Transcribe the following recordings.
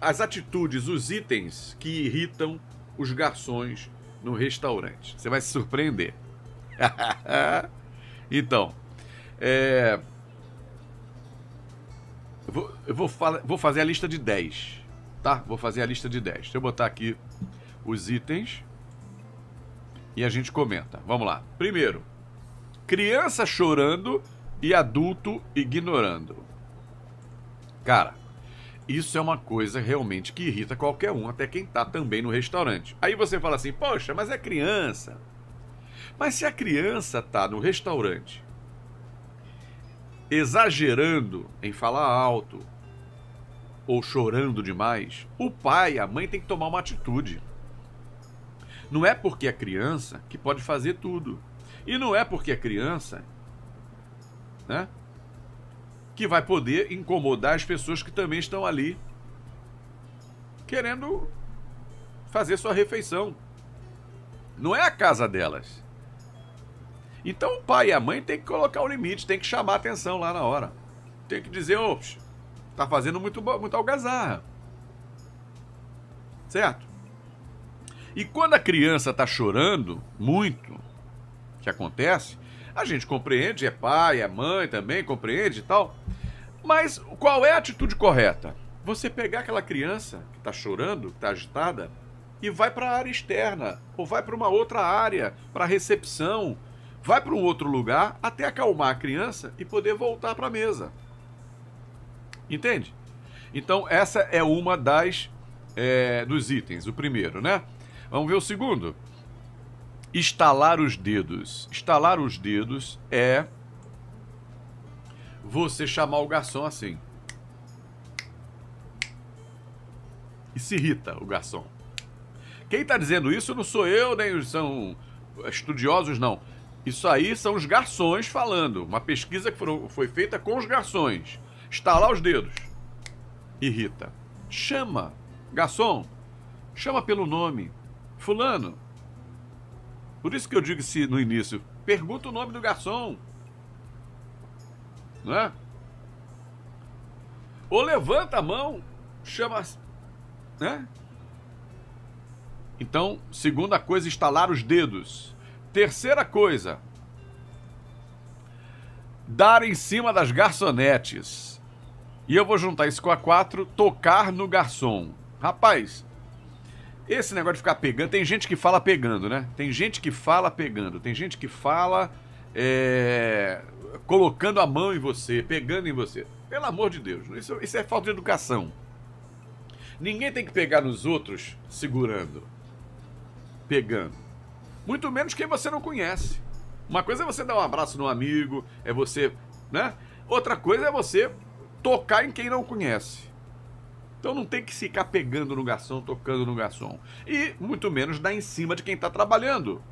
as atitudes, os itens que irritam os garçons no restaurante. Você vai se surpreender. então, é... eu, vou, vou, fazer a lista de 10, tá? Vou fazer a lista de 10. Deixa eu botar aqui os itens e a gente comenta. Vamos lá. Primeiro, criança chorando e adulto ignorando. Cara, isso é uma coisa realmente que irrita qualquer um, até quem está também no restaurante. Aí você fala assim: "Poxa, mas é criança". Mas se a criança está no restaurante exagerando em falar alto ou chorando demais, o pai, a mãe tem que tomar uma atitude. Não é porque é criança que pode fazer tudo. E não é porque é criança, né? que vai poder incomodar as pessoas que também estão ali querendo fazer sua refeição. Não é a casa delas. Então o pai e a mãe tem que colocar o um limite, tem que chamar atenção lá na hora. Tem que dizer, ops, tá fazendo muito, muito algazarra. Certo? E quando a criança tá chorando muito, que acontece, a gente compreende, é pai, é mãe também, compreende e tal. Mas qual é a atitude correta? Você pegar aquela criança que está chorando, que está agitada, e vai para a área externa, ou vai para uma outra área, para recepção, vai para um outro lugar até acalmar a criança e poder voltar para a mesa. Entende? Então, essa é uma das é, dos itens, o primeiro, né? Vamos ver o segundo. Estalar os dedos. Estalar os dedos é você chamar o garçom assim. E se irrita o garçom. Quem está dizendo isso não sou eu, nem são estudiosos, não. Isso aí são os garçons falando. Uma pesquisa que foi feita com os garçons. Estalar os dedos. Irrita. Chama. Garçom. Chama pelo nome. Fulano. Por isso que eu digo se no início, pergunta o nome do garçom. Né? Ou levanta a mão, chama. Né? Então, segunda coisa, estalar os dedos. Terceira coisa, dar em cima das garçonetes. E eu vou juntar isso com a quatro tocar no garçom. Rapaz, esse negócio de ficar pegando, tem gente que fala pegando, né? Tem gente que fala pegando, tem gente que fala é, colocando a mão em você, pegando em você. Pelo amor de Deus, né? isso, isso é falta de educação. Ninguém tem que pegar nos outros segurando, pegando. Muito menos quem você não conhece. Uma coisa é você dar um abraço no amigo, é você, né? Outra coisa é você tocar em quem não conhece. Então não tem que ficar pegando no garçom, tocando no garçom. E muito menos dar em cima de quem está trabalhando.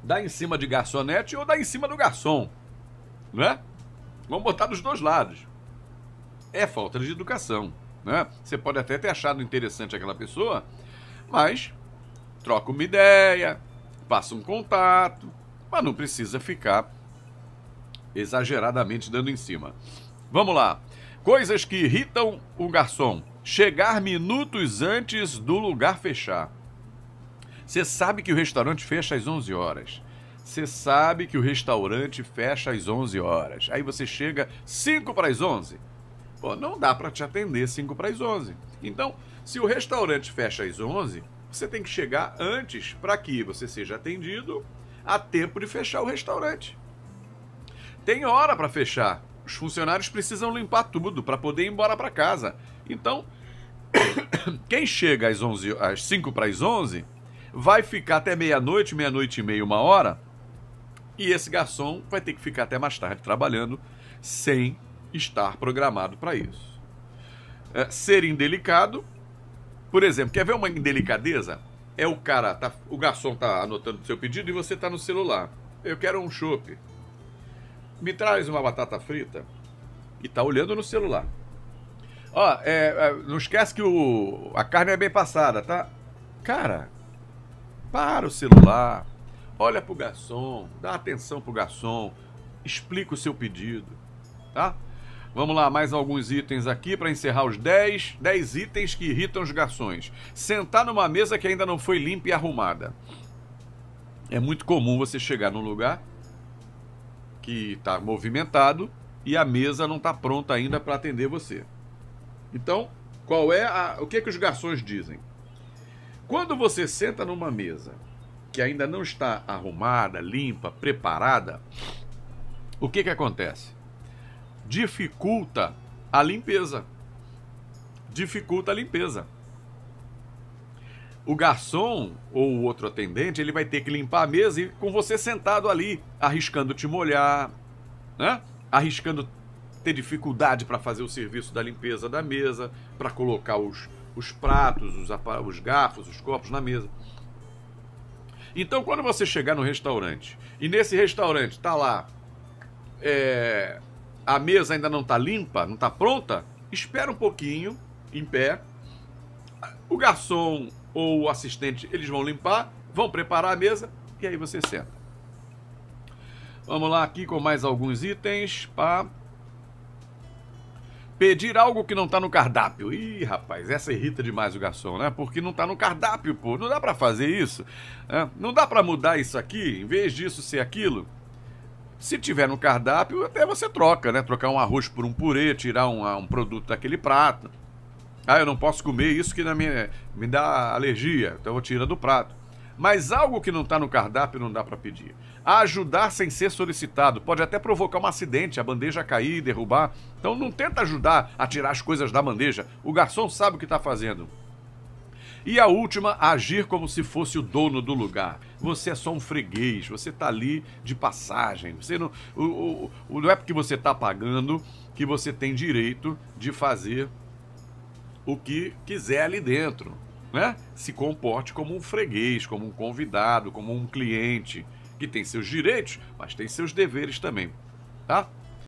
Dar em cima de garçonete ou dar em cima do garçom. Né? Vamos botar dos dois lados. É falta de educação. Né? Você pode até ter achado interessante aquela pessoa, mas troca uma ideia, passa um contato, mas não precisa ficar exageradamente dando em cima. Vamos lá. Coisas que irritam o garçom. Chegar minutos antes do lugar fechar. Você sabe que o restaurante fecha às 11 horas. Você sabe que o restaurante fecha às 11 horas. Aí você chega 5 para as 11. Pô, não dá para te atender 5 para as 11. Então, se o restaurante fecha às 11, você tem que chegar antes para que você seja atendido a tempo de fechar o restaurante. Tem hora para fechar. Os funcionários precisam limpar tudo para poder ir embora para casa. Então, quem chega às, 11, às 5 para as 11 vai ficar até meia-noite, meia-noite e meia, uma hora, e esse garçom vai ter que ficar até mais tarde trabalhando sem estar programado para isso. É, ser indelicado, por exemplo, quer ver uma indelicadeza? É o cara, tá, o garçom tá anotando o seu pedido e você tá no celular. Eu quero um chopp me traz uma batata frita e tá olhando no celular. Ó, é, é, não esquece que o, a carne é bem passada, tá? Cara, para o celular, olha pro garçom, dá atenção pro garçom, explica o seu pedido, tá? Vamos lá, mais alguns itens aqui para encerrar os 10, 10 itens que irritam os garçons. Sentar numa mesa que ainda não foi limpa e arrumada. É muito comum você chegar num lugar que está movimentado e a mesa não está pronta ainda para atender você. Então, qual é a, o que, é que os garçons dizem? Quando você senta numa mesa que ainda não está arrumada, limpa, preparada, o que, que acontece? Dificulta a limpeza. Dificulta a limpeza o garçom ou o outro atendente ele vai ter que limpar a mesa e com você sentado ali, arriscando te molhar, né? arriscando ter dificuldade para fazer o serviço da limpeza da mesa, para colocar os, os pratos, os, os garfos, os copos na mesa. Então, quando você chegar no restaurante e nesse restaurante está lá, é, a mesa ainda não está limpa, não está pronta, espera um pouquinho em pé. O garçom ou o assistente, eles vão limpar, vão preparar a mesa e aí você senta. Vamos lá aqui com mais alguns itens. Pá. Pedir algo que não está no cardápio. Ih, rapaz, essa irrita demais o garçom, né? Porque não está no cardápio, pô. Não dá para fazer isso. Né? Não dá para mudar isso aqui, em vez disso ser aquilo. Se tiver no cardápio, até você troca, né? Trocar um arroz por um purê, tirar um, um produto daquele prato. Ah, eu não posso comer isso que na minha, me dá alergia, então eu tirar do prato. Mas algo que não está no cardápio não dá para pedir. Ajudar sem ser solicitado pode até provocar um acidente, a bandeja cair, derrubar. Então não tenta ajudar a tirar as coisas da bandeja. O garçom sabe o que está fazendo. E a última, agir como se fosse o dono do lugar. Você é só um freguês, você está ali de passagem. Você não, o, o, não é porque você está pagando que você tem direito de fazer o que quiser ali dentro, né? Se comporte como um freguês, como um convidado, como um cliente que tem seus direitos, mas tem seus deveres também, tá?